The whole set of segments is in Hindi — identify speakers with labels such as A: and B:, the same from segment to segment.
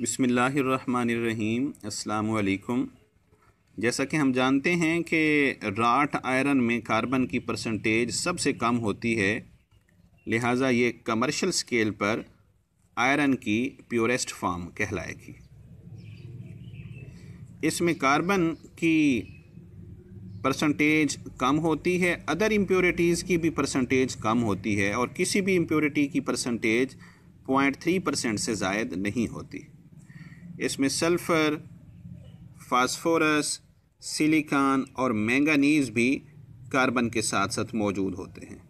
A: बसमीम् अल्लाम जैसा कि हम जानते हैं कि राट आयरन में कार्बन की परसेंटेज सबसे कम होती है लिहाजा ये कमर्शियल स्केल पर आयरन की प्योरेस्ट फॉर्म कहलाएगी इसमें कार्बन की परसेंटेज कम होती है अदर इम्प्योरिटीज़ की भी परसेंटेज कम होती है और किसी भी इम्प्योरिटी की परसेंटेज पॉइंट थ्री परसेंट से ज़ायद नहीं होती इसमें सल्फ़र फास्फोरस सिलिकॉन और मैंगानीज भी कार्बन के साथ साथ मौजूद होते हैं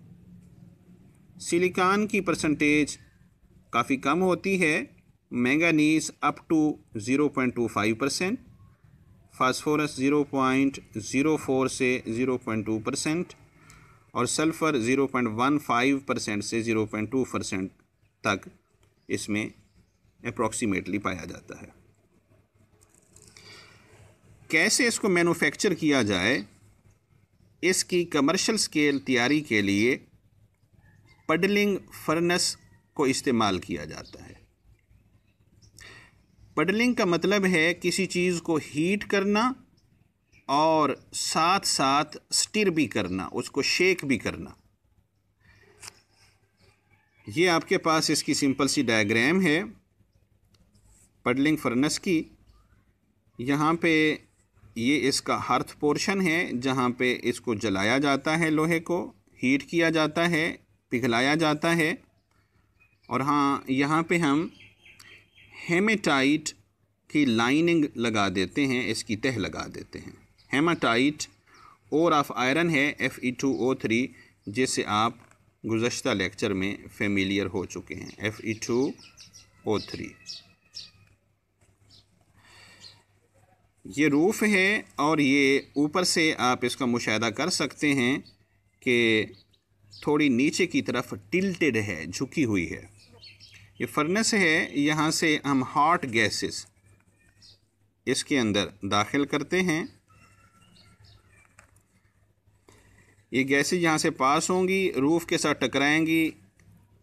A: सिलिकॉन की परसेंटेज काफ़ी कम होती है manganese up to zero point two five percent phosphorus zero point zero four से ज़ीरो पॉइंट टू परसेंट और sulphur zero point one five percent से ज़ीरो पॉइंट टू परसेंट तक इसमें अप्रॉक्सीमेटली पाया जाता है कैसे इसको मैन्युफैक्चर किया जाए इसकी कमर्शियल स्केल तैयारी के लिए पडलिंग फर्नेस को इस्तेमाल किया जाता है पडलिंग का मतलब है किसी चीज़ को हीट करना और साथ साथ स्टिर भी करना उसको शेक भी करना ये आपके पास इसकी सिंपल सी डायग्राम है पडलिंग फर्नेस की यहाँ पे ये इसका हर्थ पोर्शन है जहाँ पे इसको जलाया जाता है लोहे को हीट किया जाता है पिघलाया जाता है और हाँ यहाँ पे हम हेमेटाइट की लाइनिंग लगा देते हैं इसकी तह लगा देते हैं हेमाटाइट और ऑफ आयरन है F E two O three जिससे आप गुज्त लेक्चर में फेमिलियर हो चुके हैं F E two O three ये रूफ़ है और ये ऊपर से आप इसका मुशाह कर सकते हैं कि थोड़ी नीचे की तरफ टिल्टेड है झुकी हुई है ये फर्नेस है यहाँ से हम हॉट गैसेस इसके अंदर दाखिल करते हैं ये गैसेज यहाँ से पास होंगी रूफ़ के साथ टकराएंगी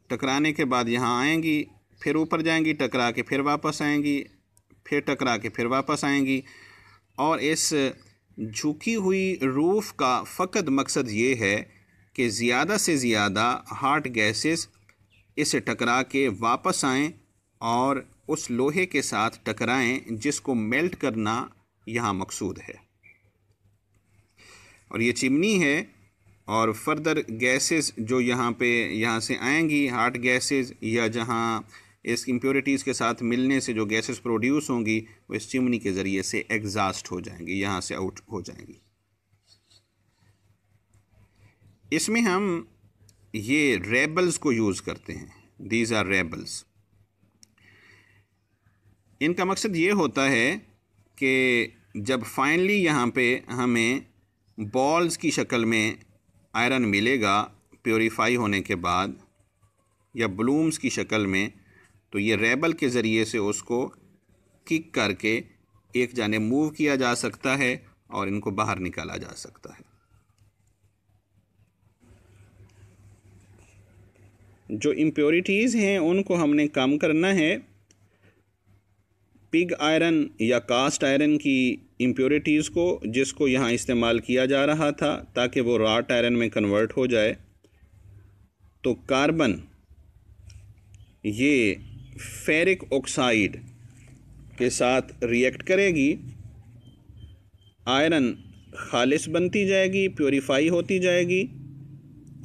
A: टकराने के बाद यहाँ आएंगी फिर ऊपर जाएंगी टकरा के फिर वापस आएंगी फिर टकरा के फिर वापस आएंगी और इस झुकी हुई रूफ का फ़कत मकसद ये है कि ज़्यादा से ज़्यादा हार्ट गैसेस इस टकरा के वापस आएं और उस लोहे के साथ टकराएं जिसको मेल्ट करना यहाँ मकसूद है और ये चिमनी है और फर्दर गैसेस जो यहाँ पे यहाँ से आएंगी हार्ट गैसेस या जहाँ इस इम्प्योरिटीज़ के साथ मिलने से जो गैसेस प्रोड्यूस होंगी वो इस चिमनी के ज़रिए से एग्जास्ट हो जाएंगी यहाँ से आउट हो जाएंगी इसमें हम ये रेबल्स को यूज़ करते हैं दीज आर रेबल्स इनका मकसद ये होता है कि जब फाइनली यहाँ पे हमें बॉल्स की शक्ल में आयरन मिलेगा प्योरीफाई होने के बाद या ब्लूम्स की शक्ल में तो ये रेबल के ज़रिए से उसको किक करके एक जाने मूव किया जा सकता है और इनको बाहर निकाला जा सकता है जो इम्प्योरिटीज़ हैं उनको हमने कम करना है पिग आयरन या कास्ट आयरन की इम्प्योरिटीज़ को जिसको यहाँ इस्तेमाल किया जा रहा था ताकि वो राट आयरन में कन्वर्ट हो जाए तो कार्बन ये फेरिक ऑक्साइड के साथ रिएक्ट करेगी आयरन खालिश बनती जाएगी प्योरीफाई होती जाएगी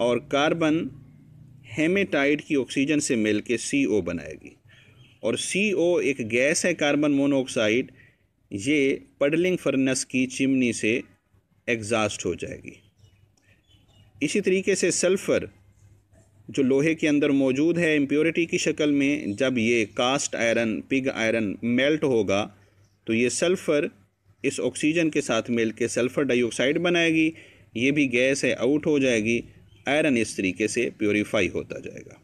A: और कार्बन हेमेटाइड की ऑक्सीजन से मिल के सी ओ बनाएगी और सी ओ एक गैस है कार्बन मोनोऑक्साइड ये पडलिंग फर्नेस की चिमनी से एग्जास्ट हो जाएगी इसी तरीके से सल्फ़र जो लोहे के अंदर मौजूद है इम्प्योरिटी की शक्ल में जब ये cast iron pig iron melt होगा तो ये सल्फ़र इस ऑक्सीजन के साथ मिल के सल्फ़र डाइऑक्साइड बनाएगी ये भी गैस है आउट हो जाएगी आयरन इस तरीके से प्योरीफाई होता जाएगा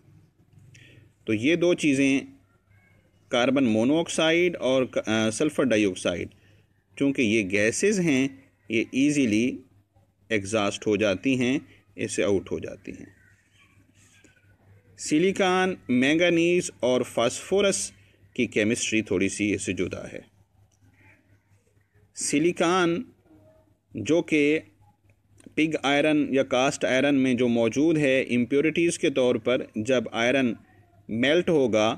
A: तो ये दो चीज़ें कार्बन मोनोऑक्साइड और सल्फ़र डाइऑक्साइड चूँकि ये गैसेस हैं ये इजीली एग्जास्ट हो जाती हैं इससे आउट हो जाती हैं सिलिकॉन मैंगानीज और फास्फोरस की केमिस्ट्री थोड़ी सी इससे जुदा है सिलिकॉन जो कि पिग आयरन या कास्ट आयरन में जो मौजूद है इम्प्योरिटीज़ के तौर पर जब आयरन मेल्ट होगा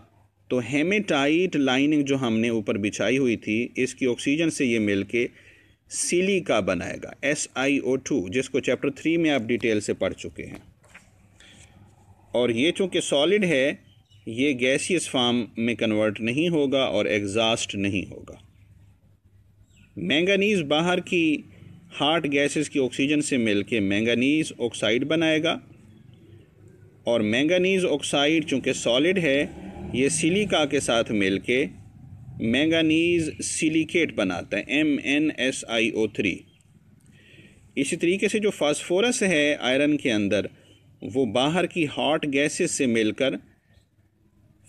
A: तो हेमेटाइट लाइनिंग जो हमने ऊपर बिछाई हुई थी इसकी ऑक्सीजन से ये मिलके सिलिका बनाएगा एस आई ओ टू जिसको चैप्टर थ्री में आप डिटेल से पढ़ चुके हैं और ये चूँकि सॉलिड है ये गैसियस फार्म में कन्वर्ट नहीं होगा और एग्ज़ास्ट नहीं होगा मैंगानीज़ बाहर की हार्ट गैसेस की ऑक्सीजन से मिलके मैंगानीज़ ऑक्साइड बनाएगा और मैंगानीज़ ऑक्साइड चूँकि सॉलिड है ये सिलिका के साथ मिलके मैंगानीज़ सिलिकेट बनाता है M N S I O three इसी तरीके से जो फास्फोरस है आयरन के अंदर वो बाहर की हॉट गैसेस से मिलकर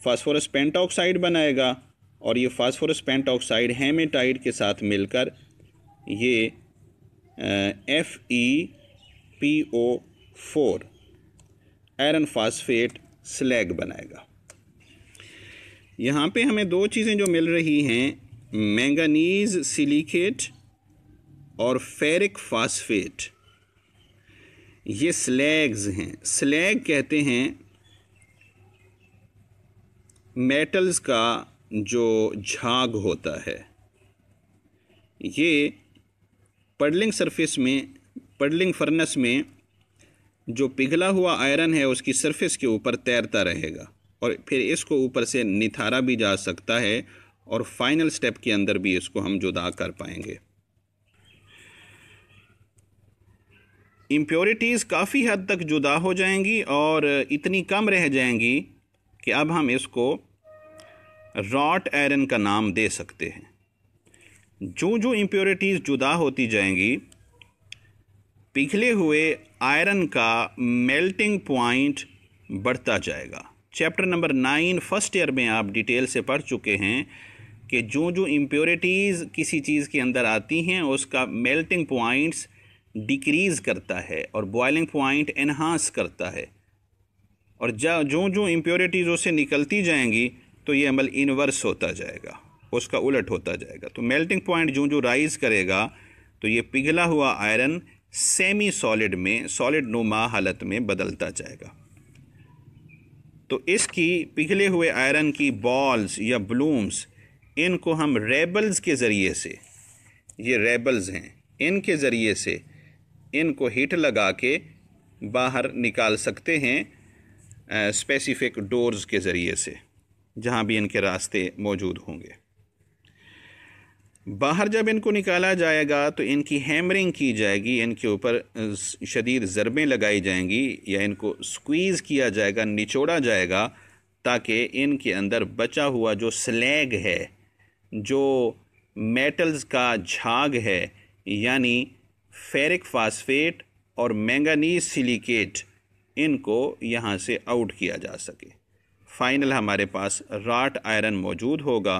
A: फास्फोरस पेंटाक्साइड बनाएगा और ये फास्फोरस पेंटाऑक्साइड हेमेटाइड के साथ मिलकर ये F E P O four iron phosphate slag बनाएगा यहाँ पे हमें दो चीज़ें जो मिल रही हैं मैंगनीज़ सिलिकेट और फेरिक फास्फेट ये स्लैग्स हैं स्लैग कहते हैं मेटल्स का जो झाग होता है ये पडलिंग सरफेस में पडलिंग फर्नेस में जो पिघला हुआ आयरन है उसकी सरफेस के ऊपर तैरता रहेगा और फिर इसको ऊपर से निथारा भी जा सकता है और फाइनल स्टेप के अंदर भी इसको हम जुदा कर पाएंगे इम्प्योरिटीज़ काफ़ी हद तक जुदा हो जाएंगी और इतनी कम रह जाएंगी कि अब हम इसको रॉट आयरन का नाम दे सकते हैं जो जो इम्प्योरिटीज़ जुदा होती जाएंगी पिघले हुए आयरन का मेल्टिंग पॉइंट बढ़ता जाएगा chapter number nine first year में आप डिटेल से पढ़ चुके हैं कि जो जो इम्प्योरिटीज़ किसी चीज़ के अंदर आती हैं उसका मेल्टिंग पॉइंट्स डिक्रीज़ करता है और बॉयलिंग पॉइंट इन्हांस करता है और जा जो जो इम्प्योरिटीज़ उससे निकलती जाएंगी तो ये अमल इनवर्स होता जाएगा उसका उलट होता जाएगा तो मेल्टिंग पॉइंट जो जो राइज करेगा तो ये पिघला हुआ आयरन सेमी सॉलिड में सॉलिड नुमा हालत में बदलता जाएगा तो इसकी पिघले हुए आयरन की बॉल्स या ब्लूम्स इनको हम रेबल्स के ज़रिए से ये रेबल्स हैं इनके ज़रिए से इनको हीट लगा के बाहर निकाल सकते हैं स्पेसिफिक डोर्स के ज़रिए से जहाँ भी इनके रास्ते मौजूद होंगे बाहर जब इनको निकाला जाएगा तो इनकी हैमरिंग की जाएगी इनके ऊपर शदीद ज़रबें लगाई जाएंगी या इनको स्क्वीज़ किया जाएगा निचोड़ा जाएगा ताकि इनके अंदर बचा हुआ जो स्लैग है जो मेटल्स का झाग है यानी फेरिक फास्फेट और मैंगनीज सिलिकेट इनको यहाँ से आउट किया जा सके फाइनल हमारे पास राट आयरन मौजूद होगा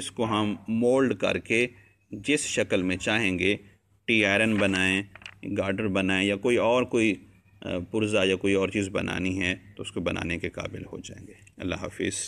A: इसको हम मोल्ड करके जिस शक्ल में चाहेंगे टी आयरन बनाएं गार्डर बनाएं या कोई और कोई पुर्ज़ा या कोई और चीज़ बनानी है तो उसको बनाने के काबिल हो जाएंगे अल्लाह हाफिज़